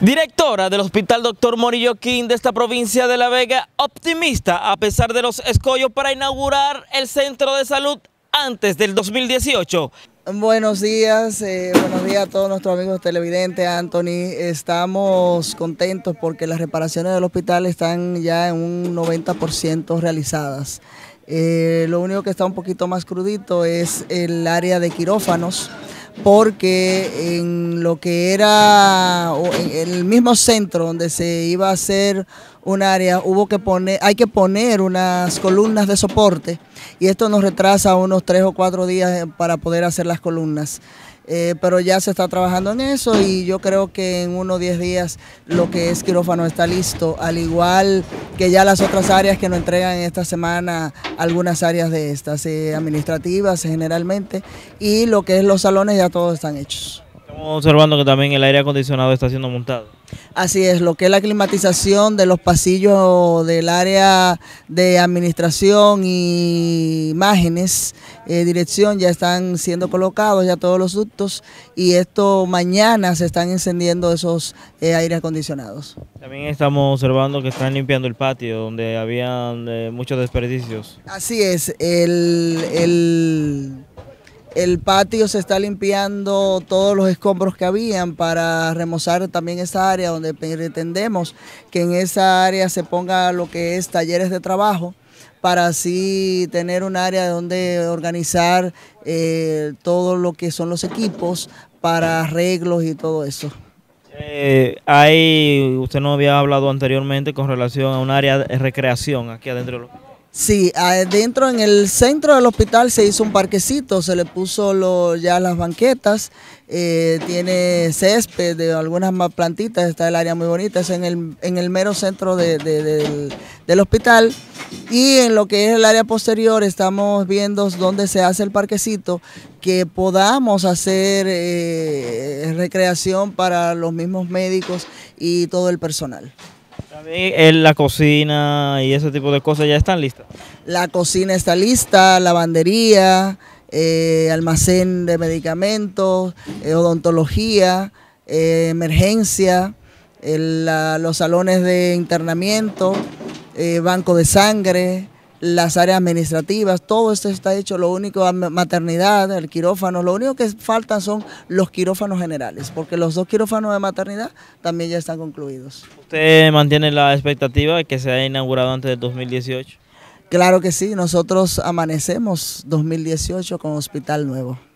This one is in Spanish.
Directora del Hospital Doctor Morillo King de esta provincia de La Vega, optimista a pesar de los escollos para inaugurar el centro de salud antes del 2018. Buenos días, eh, buenos días a todos nuestros amigos televidentes, Anthony. Estamos contentos porque las reparaciones del hospital están ya en un 90% realizadas. Eh, lo único que está un poquito más crudito es el área de quirófanos porque en lo que era en el mismo centro donde se iba a hacer un área, hubo que poner, hay que poner unas columnas de soporte y esto nos retrasa unos tres o cuatro días para poder hacer las columnas. Eh, pero ya se está trabajando en eso y yo creo que en unos 10 días lo que es quirófano está listo, al igual que ya las otras áreas que nos entregan esta semana, algunas áreas de estas, eh, administrativas generalmente, y lo que es los salones ya todos están hechos. Estamos observando que también el aire acondicionado está siendo montado. Así es, lo que es la climatización de los pasillos del área de administración y imágenes, eh, dirección, ya están siendo colocados ya todos los ductos y esto mañana se están encendiendo esos eh, aire aires acondicionados. También estamos observando que están limpiando el patio donde habían eh, muchos desperdicios. Así es, el el patio se está limpiando todos los escombros que habían para remozar también esa área donde pretendemos que en esa área se ponga lo que es talleres de trabajo para así tener un área donde organizar eh, todo lo que son los equipos para arreglos y todo eso. Eh, usted no había hablado anteriormente con relación a un área de recreación aquí adentro. Sí, adentro en el centro del hospital se hizo un parquecito, se le puso ya las banquetas, eh, tiene césped, de algunas más plantitas, está el área muy bonita, es en el, mero centro del, hospital. Y en lo que es el área posterior estamos viendo dónde se hace el parquecito, que podamos hacer eh, recreación para los mismos médicos y todo el personal la cocina y ese tipo de cosas ya están listas. La cocina está lista, lavandería, eh, almacén de medicamentos, eh, odontología, eh, emergencia, los salones de internamiento, banco de sangre las áreas administrativas, todo esto está hecho, lo único maternidad, el quirófano, lo único que faltan son los quirófanos generales, porque los dos quirófanos de maternidad también ya están concluidos. ¿Usted mantiene la expectativa de que se haya inaugurado antes del 2018? Claro que sí, nosotros amanecemos 2018 con hospital nuevo.